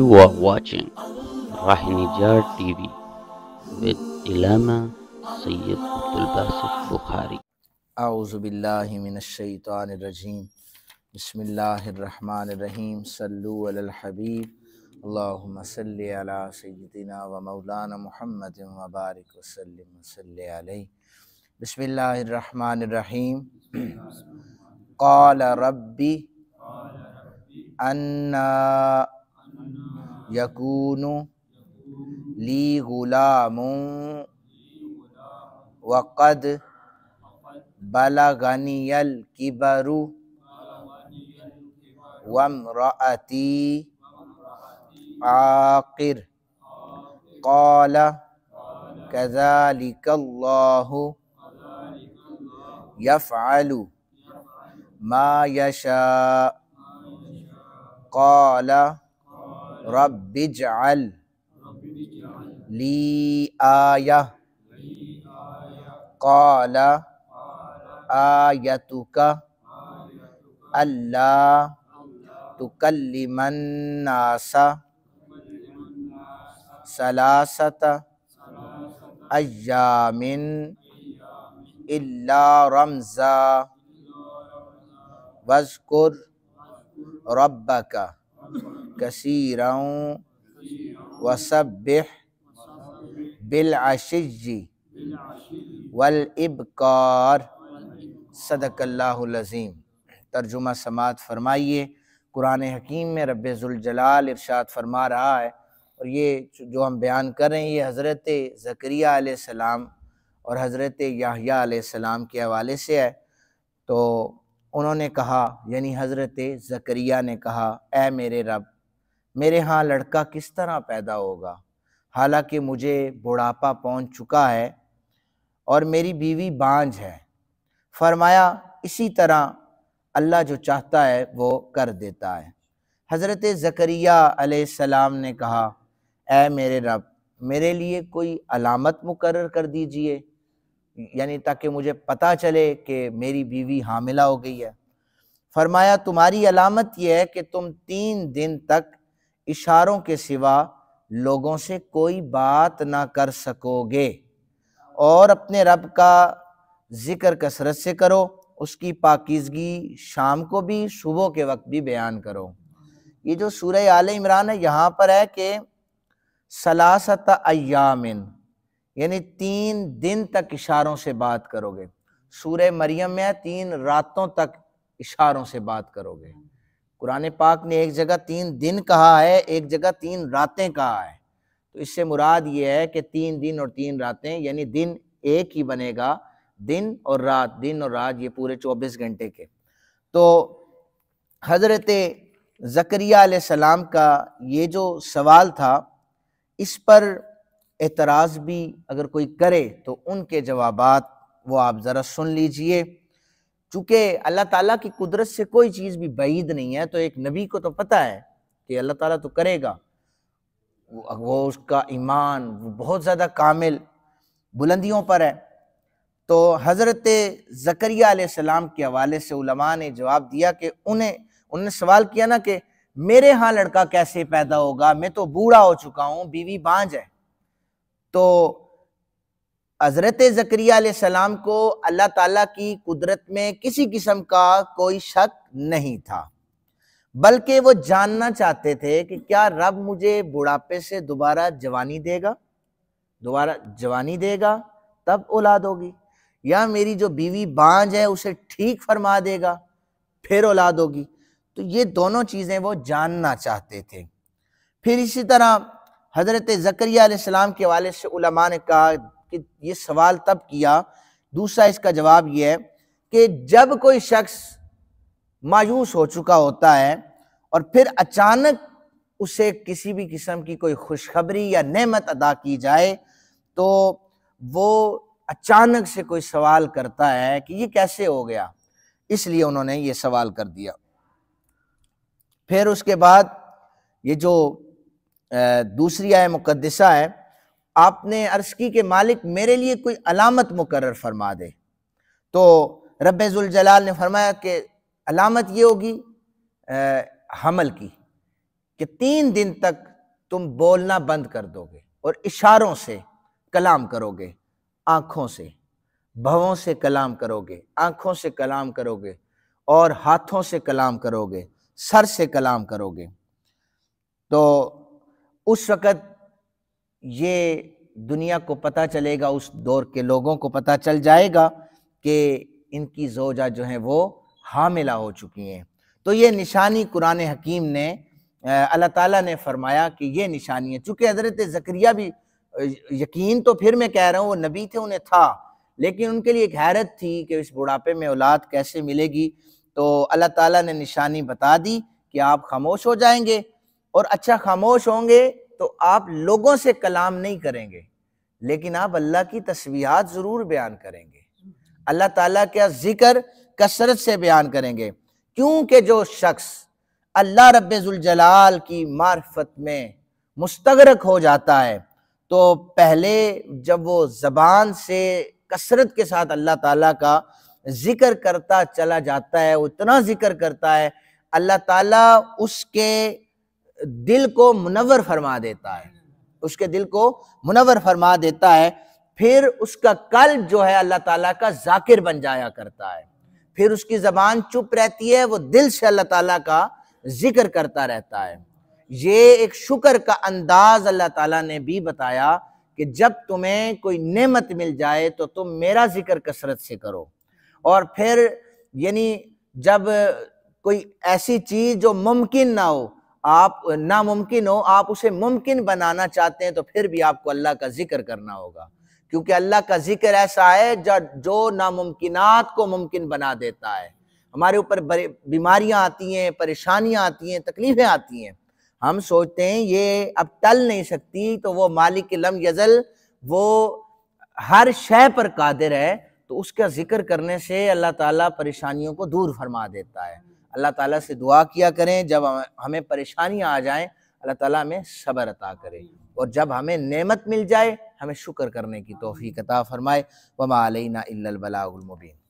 الرجیم بسم اللہ علی الحبیب علی سیدنا و مولانا محمد بارک وسلم ول بسم اللہ الرحمن الرحیم قال ربی انا يكون لي غلام وقد بلغني الكبر وامرأتي عاقر قال كذلك الله يفعل ما يشاء قال رب لی آیہ قال آیتک اللہ تکلم الناس سلاست ایام اللہ رمزا وذکر ربک کثیروں وسبح بل والابکار صدق اللہ عظیم ترجمہ سماعت فرمائیے قرآن حکیم میں رب ذوالجلال ارشاد فرما رہا ہے اور یہ جو ہم بیان کر رہے ہیں یہ حضرت ذکریہ علیہ السلام اور حضرت یحییٰ علیہ السلام کے حوالے سے ہے تو انہوں نے کہا یعنی حضرت ذکریہ نے کہا اے میرے رب میرے ہاں لڑکا کس طرح پیدا ہوگا حالانکہ مجھے بڑھاپا پہنچ چکا ہے اور میری بیوی بانج ہے فرمایا اسی طرح اللہ جو چاہتا ہے وہ کر دیتا ہے حضرت زکریہ علیہ السلام نے کہا اے میرے رب میرے لیے کوئی علامت مقرر کر دیجئے یعنی تاکہ مجھے پتہ چلے کہ میری بیوی حاملہ ہو گئی ہے فرمایا تمہاری علامت یہ ہے کہ تم تین دن تک اشاروں کے سوا لوگوں سے کوئی بات نہ کر سکو گے اور اپنے رب کا ذکر کثرت سے کرو اس کی پاکیزگی شام کو بھی صبح کے وقت بھی بیان کرو یہ جو سورہ آل عمران ہے یہاں پر ہے کہ سلاست ایامن یعنی تین دن تک اشاروں سے بات کرو گے سورہ مریم میں تین راتوں تک اشاروں سے بات کرو گے قرآن پاک نے ایک جگہ تین دن کہا ہے ایک جگہ تین راتیں کہا ہے تو اس سے مراد یہ ہے کہ تین دن اور تین راتیں یعنی دن ایک ہی بنے گا دن اور رات دن اور رات یہ پورے چوبیس گھنٹے کے تو حضرت زکریہ علیہ السلام کا یہ جو سوال تھا اس پر اعتراض بھی اگر کوئی کرے تو ان کے جوابات وہ آپ ذرا سن لیجئے چونکہ اللہ تعالیٰ کی قدرت سے کوئی چیز بھی بعید نہیں ہے تو ایک نبی کو تو پتہ ہے کہ اللہ تعالیٰ تو کرے گا وہ اس کا ایمان بہت زیادہ کامل بلندیوں پر ہے تو حضرت زکریہ علیہ السلام کے حوالے سے علماء نے جواب دیا کہ انہیں انہوں نے سوال کیا نا کہ میرے ہاں لڑکا کیسے پیدا ہوگا میں تو بوڑھا ہو چکا ہوں بیوی بانج ہے تو حضرت زکریہ علیہ السلام کو اللہ تعالیٰ کی قدرت میں کسی قسم کا کوئی شک نہیں تھا بلکہ وہ جاننا چاہتے تھے کہ کیا رب مجھے سے دوبارہ جوانی جوانی دے دے گا گا دوبارہ تب اولاد ہوگی یا میری جو بیوی بانج ہے اسے ٹھیک فرما دے گا پھر اولاد ہوگی تو یہ دونوں چیزیں وہ جاننا چاہتے تھے پھر اسی طرح حضرت زکریہ علیہ السلام کے والد سے علماء نے کہا کہ یہ سوال تب کیا دوسرا اس کا جواب یہ ہے کہ جب کوئی شخص مایوس ہو چکا ہوتا ہے اور پھر اچانک اسے کسی بھی قسم کی کوئی خوشخبری یا نعمت ادا کی جائے تو وہ اچانک سے کوئی سوال کرتا ہے کہ یہ کیسے ہو گیا اس لیے انہوں نے یہ سوال کر دیا پھر اس کے بعد یہ جو دوسری آئے مقدسہ ہے آپ نے عرض کی کہ مالک میرے لیے کوئی علامت مقرر فرما دے تو رب ذوالجلال نے فرمایا کہ علامت یہ ہوگی حمل کی کہ تین دن تک تم بولنا بند کر دو گے اور اشاروں سے کلام کرو گے آنکھوں سے بھووں سے کلام کرو گے آنکھوں سے کلام کرو گے اور ہاتھوں سے کلام کرو گے سر سے کلام کرو گے تو اس وقت یہ دنیا کو پتہ چلے گا اس دور کے لوگوں کو پتہ چل جائے گا کہ ان کی زوجہ جو ہیں وہ حاملہ ہو چکی ہیں تو یہ نشانی قرآن حکیم نے اللہ تعالیٰ نے فرمایا کہ یہ نشانی ہے چونکہ حضرت ذکریہ بھی یقین تو پھر میں کہہ رہا ہوں وہ نبی تھے انہیں تھا لیکن ان کے لیے ایک حیرت تھی کہ اس بڑھاپے میں اولاد کیسے ملے گی تو اللہ تعالیٰ نے نشانی بتا دی کہ آپ خاموش ہو جائیں گے اور اچھا خاموش ہوں گے تو آپ لوگوں سے کلام نہیں کریں گے لیکن آپ اللہ کی تصویحات ضرور بیان کریں گے اللہ تعالیٰ کا ذکر کثرت سے بیان کریں گے کیونکہ جو شخص اللہ رب الجلال کی معرفت میں مستغرق ہو جاتا ہے تو پہلے جب وہ زبان سے کثرت کے ساتھ اللہ تعالیٰ کا ذکر کرتا چلا جاتا ہے وہ اتنا ذکر کرتا ہے اللہ تعالیٰ اس کے دل کو منور فرما دیتا ہے اس کے دل کو منور فرما دیتا ہے پھر اس کا قلب جو ہے اللہ تعالیٰ کا ذاکر بن جایا کرتا ہے پھر اس کی زبان چپ رہتی ہے وہ دل سے اللہ تعالیٰ کا ذکر کرتا رہتا ہے یہ ایک شکر کا انداز اللہ تعالیٰ نے بھی بتایا کہ جب تمہیں کوئی نعمت مل جائے تو تم میرا ذکر کثرت سے کرو اور پھر یعنی جب کوئی ایسی چیز جو ممکن نہ ہو آپ ناممکن ہو آپ اسے ممکن بنانا چاہتے ہیں تو پھر بھی آپ کو اللہ کا ذکر کرنا ہوگا کیونکہ اللہ کا ذکر ایسا ہے جو ناممکنات کو ممکن بنا دیتا ہے ہمارے اوپر بیماریاں آتی ہیں پریشانیاں آتی ہیں تکلیفیں آتی ہیں ہم سوچتے ہیں یہ اب ٹل نہیں سکتی تو وہ مالک لم یزل وہ ہر شے پر قادر ہے تو اس کا ذکر کرنے سے اللہ تعالیٰ پریشانیوں کو دور فرما دیتا ہے اللہ تعالیٰ سے دعا کیا کریں جب ہمیں پریشانیاں آ جائیں اللہ تعالیٰ ہمیں صبر عطا کرے اور جب ہمیں نعمت مل جائے ہمیں شکر کرنے کی توفیق عطا فرمائے الا البلاغ المبین